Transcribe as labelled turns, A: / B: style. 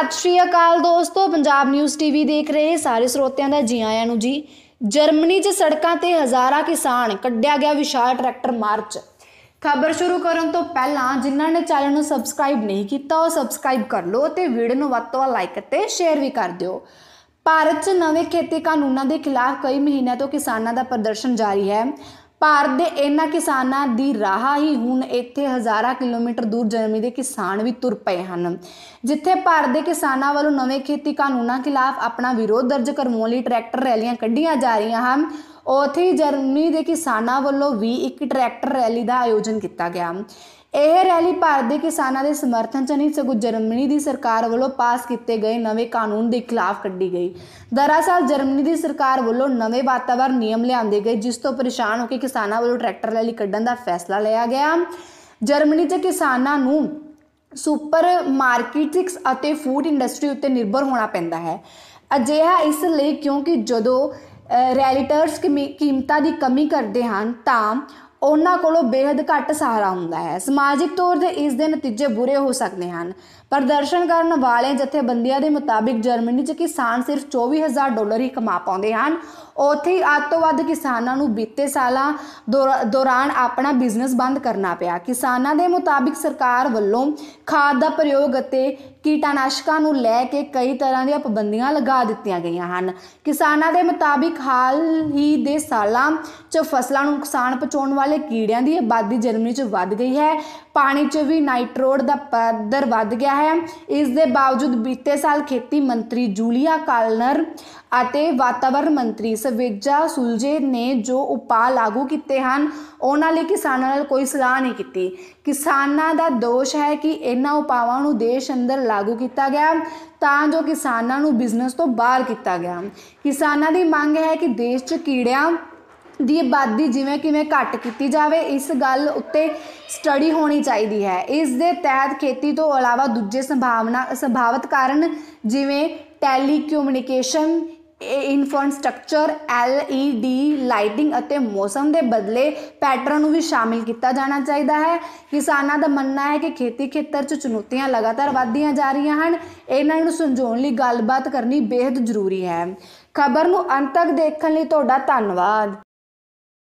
A: ਸਤਿ ਸ਼੍ਰੀ ਅਕਾਲ ਦੋਸਤੋ Punjab news TV ਦੇਖ ਰਹੇ ਸਾਰੇ ਸਰੋਤਿਆਂ ਦਾ ਜੀ ਆਇਆਂ ਨੂੰ ਜੀ ਜਰਮਨੀ 'ਚ ਸੜਕਾਂ ਤੇ ਹਜ਼ਾਰਾਂ ਕਿਸਾਨ ਕੱਢਿਆ ਗਿਆ ਵਿਸ਼ਾਲ ਟਰੈਕਟਰ ਮਾਰਚ ਖਬਰ ਸ਼ੁਰੂ ਕਰਨ ਤੋਂ ਪਹਿਲਾਂ ਜਿਨ੍ਹਾਂ ਨੇ ਚੈਨਲ ਨੂੰ ਸਬਸਕ੍ਰਾਈਬ ਨਹੀਂ ਕੀਤਾ ਉਹ ਸਬਸਕ੍ਰਾਈਬ ਕਰ ਲਓ ਤੇ ਵੀਡੀਓ ਨੂੰ ਵੱਧ ਤੋਂ ਵੱਧ ਲਾਈਕ ਤੇ ਸ਼ੇਅਰ ਵੀ ਕਰ ਦਿਓ ਭਾਰਤ 'ਚ ਨਵੇਂ ਖੇਤੀ ਕਾਨੂੰਨਾਂ ਦੇ ਖਿਲਾਫ ਕਈ ਮਹੀਨਿਆਂ ਤੋਂ ਕਿਸਾਨਾਂ ਦਾ ਪ੍ਰਦਰਸ਼ਨ ਜਾਰੀ ਹੈ ਭਾਰਤ ਦੇ ਇਹਨਾਂ ਕਿਸਾਨਾਂ ਦੀ ਰਾਹ ਹੀ ਹੁਣ ਇੱਥੇ ਹਜ਼ਾਰਾਂ ਕਿਲੋਮੀਟਰ ਦੂਰ ਜਰਮਨੀ ਦੇ ਕਿਸਾਨ ਵੀ ਤੁਰ ਪਏ ਹਨ ਜਿੱਥੇ ਭਾਰਤ ਦੇ ਕਿਸਾਨਾਂ ਵੱਲੋਂ ਨਵੇਂ ਖੇਤੀ ਕਾਨੂੰਨਾਂ ਖਿਲਾਫ ਆਪਣਾ ਵਿਰੋਧ ਦਰਜ ਕਰਵਾਉਣ ਲਈ ਟਰੈਕਟਰ ਰੈਲੀਆਂ ਕੱਢੀਆਂ ਜਾ ਰਹੀਆਂ ਹਨ ਉੱਥੇ ਜਰਮਨੀ ਦੇ ਕਿਸਾਨਾਂ ਵੱਲੋਂ ਵੀ ਇੱਕ ਟਰੈਕਟਰ ਰੈਲੀ ਦਾ ਆਯੋਜਨ ਕੀਤਾ ਗਿਆ ਇਹ ਰੈਲੀ ਭਾਰਤ ਦੇ ਕਿਸਾਨਾਂ ਦੇ ਸਮਰਥਨ 'ਚ ਨਹੀਂ ਸਗੋਂ ਜਰਮਨੀ ਦੀ ਸਰਕਾਰ ਵੱਲੋਂ ਪਾਸ ਕੀਤੇ ਗਏ ਨਵੇਂ ਕਾਨੂੰਨ ਦੇ ਖਿਲਾਫ ਕੱਢੀ ਗਈ ਦਰਅਸਲ ਜਰਮਨੀ ਦੀ ਸਰਕਾਰ ਵੱਲੋਂ ਨਵੇਂ ਵਾਤਾਵਰਣ ਨਿਯਮ ਲਿਆਂਦੇ ਗਏ ਜਿਸ ਤੋਂ ਪਰੇਸ਼ਾਨ ਹੋ ਕੇ ਕਿਸਾਨਾਂ ਵੱਲੋਂ ਟਰੈਕਟਰ ਰੈਲੀ ਕੱਢਣ ਦਾ ਫੈਸਲਾ ਲਿਆ ਗਿਆ ਜਰਮਨੀ 'ਚ ਕਿਸਾਨਾਂ ਨੂੰ ਸੁਪਰ ਮਾਰਕੀਟਿਕਸ ਅਤੇ ਫੂਡ ਇੰਡਸਟਰੀ ਉੱਤੇ ਨਿਰਭਰ ਹੋਣਾ ਪੈਂਦਾ ਹੈ ਅਜਿਹਾ ਇਸ ਲਈ ਕਿਉਂਕਿ ਜਦੋਂ ਰੈਲੀਟਰਸ ਕੀਮਤਾਂ ਦੀ ਕਮੀ ਕਰਦੇ ਹਨ ਤਾਂ ਉਹਨਾਂ ਕੋਲੋਂ ਬੇहद ਘੱਟ ਸਹਾਰਾ ਹੁੰਦਾ ਹੈ ਸਮਾਜਿਕ ਤੌਰ ਤੇ ਇਸ ਦੇ ਨਤੀਜੇ ਬੁਰੇ ਹੋ ਸਕਦੇ ਹਨ ਪ੍ਰਦਰਸ਼ਨ ਕਰਨ ਵਾਲੇ ਜਥੇਬੰਦੀਆਂ ਦੇ ਮੁਤਾਬਿਕ ਜਰਮਨੀ 'ਚ ਕਿਸਾਨ ਸਿਰਫ 24000 ਡਾਲਰ ਹੀ ਕਮਾ ਪਾਉਂਦੇ ਹਨ ਉੱਥੇ ਹੀ ਅੱਧ ਤੋਂ ਵੱਧ ਕਿਸਾਨਾਂ ਨੂੰ ਬੀਤੇ ਸਾਲਾਂ ਦੌਰਾਨ ਆਪਣਾ ਬਿਜ਼ਨਸ ਬੰਦ ਕਰਨਾ ਪਿਆ ਕਿਸਾਨਾਂ ਦੇ ਮੁਤਾਬਿਕ ਸਰਕਾਰ ਵੱਲੋਂ ਖਾਦ ਦਾ ਪ੍ਰਯੋਗ ਅਤੇ ਕੀਟਾਨਾਸ਼ਕਾਂ ਨੂੰ ਲੈ ਕੇ ਕਈ ਤਰ੍ਹਾਂ ਦੀਆਂ ਪਾਬੰਦੀਆਂ ਲਗਾ ਦਿੱਤੀਆਂ ਗਈਆਂ ਹਨ ਕਿਸਾਨਾਂ ਦੇ ਮੁਤਾਬਿਕ ਹਾਲ ਹੀ ਦੇ ਸਾਲਾਂ 'ਚ ਫਸਲਾਂ ਨੂੰ ਨੁਕਸਾਨ ਪਹੁੰਚਾਉਣ ਵਾਲੇ ਕੀੜਿਆਂ ਦੀ ਆਬਾਦੀ ਜਰਮਨੀ 'ਚ ਵੱਧ ਗਈ ਹੈ ਪਾਣੀ 'ਚ ਵੀ ਨਾਈਟ੍ਰੋਡ ਦਾ ਪੱਧਰ ਵੱਧ ਗਿਆ ਹੈ ਇਸ ਦੇ ਬਾਵਜੂਦ ਬੀਤੇ ਸਾਲ ਖੇਤੀ ਮੰਤਰੀ ਜੂਲੀਆ ਕਾਲਨਰ ਅਤੇ ਵਾਤਾਵਰਣ ਮੰਤਰੀ ਸਵੇਜਾ ਸੁਲਜੇ ਨੇ ਜੋ ਉਪਾਅ ਲਾਗੂ ਕੀਤੇ ਹਨ ਉਹਨਾਂ ਲਈ ਕਿਸਾਨਾਂ ਨਾਲ ਕੋਈ ਸਲਾਹ ਨਹੀਂ ਕੀਤੀ ਕਿਸਾਨਾਂ ਦਾ ਦੋਸ਼ ਹੈ ਕਿ ਇਹਨਾਂ ਉਪਾਵਾਂ ਨੂੰ ਦੇਸ਼ ਅੰਦਰ ਲਾਗੂ ਕੀਤਾ ਗਿਆ ਤਾਂ ਜੋ ਕਿਸਾਨਾਂ ਨੂੰ ਬਿਜ਼ਨਸ ਤੋਂ ਬਾਹਰ ਕੀਤਾ ਗਿਆ ਕਿਸਾਨਾਂ ਦੀ ਮੰਗ ਹੈ ਕਿ ਦੇਸ਼ 'ਚ ਕੀੜਿਆਂ ਦੀ ਆਬਾਦੀ ਜਿਵੇਂ ਕਿਵੇਂ ਘਟ ਕੀਤੀ ਜਾਵੇ ਇਸ ਗੱਲ ਉੱਤੇ ਸਟੱਡੀ ਹੋਣੀ ਚਾਹੀਦੀ ਹੈ ਇਸ ਦੇ ਤਹਿਤ ਖੇਤੀ ਤੋਂ ਇਲਾਵਾ ਦੂਜੇ ਸੰਭਾਵਨਾ ਸੰਭਾਵਤ ਕਾਰਨ ਜਿਵੇਂ telecommunication infrastructure LED lighting ਅਤੇ ਮੌਸਮ ਦੇ ਬਦਲੇ ਪੈਟਰਨ ਨੂੰ ਵੀ ਸ਼ਾਮਿਲ ਕੀਤਾ ਜਾਣਾ ਚਾਹੀਦਾ ਹੈ ਕਿਸਾਨਾਂ ਦਾ ਮੰਨਣਾ ਹੈ ਕਿ ਖੇਤੀ ਖੇਤਰ 'ਚ ਚੁਣੌਤੀਆਂ ਲਗਾਤਾਰ ਵਧਦੀਆਂ ਜਾ ਰਹੀਆਂ ਹਨ ਇਹਨਾਂ ਨੂੰ ਸਮਝਾਉਣ ਲਈ ਗੱਲਬਾਤ ਕਰਨੀ ਬੇहद ਜ਼ਰੂਰੀ ਹੈ ਖਬਰ ਨੂੰ ਅੰਤ ਤੱਕ ਦੇਖਣ ਲਈ ਤੁਹਾਡਾ ਧੰਨਵਾਦ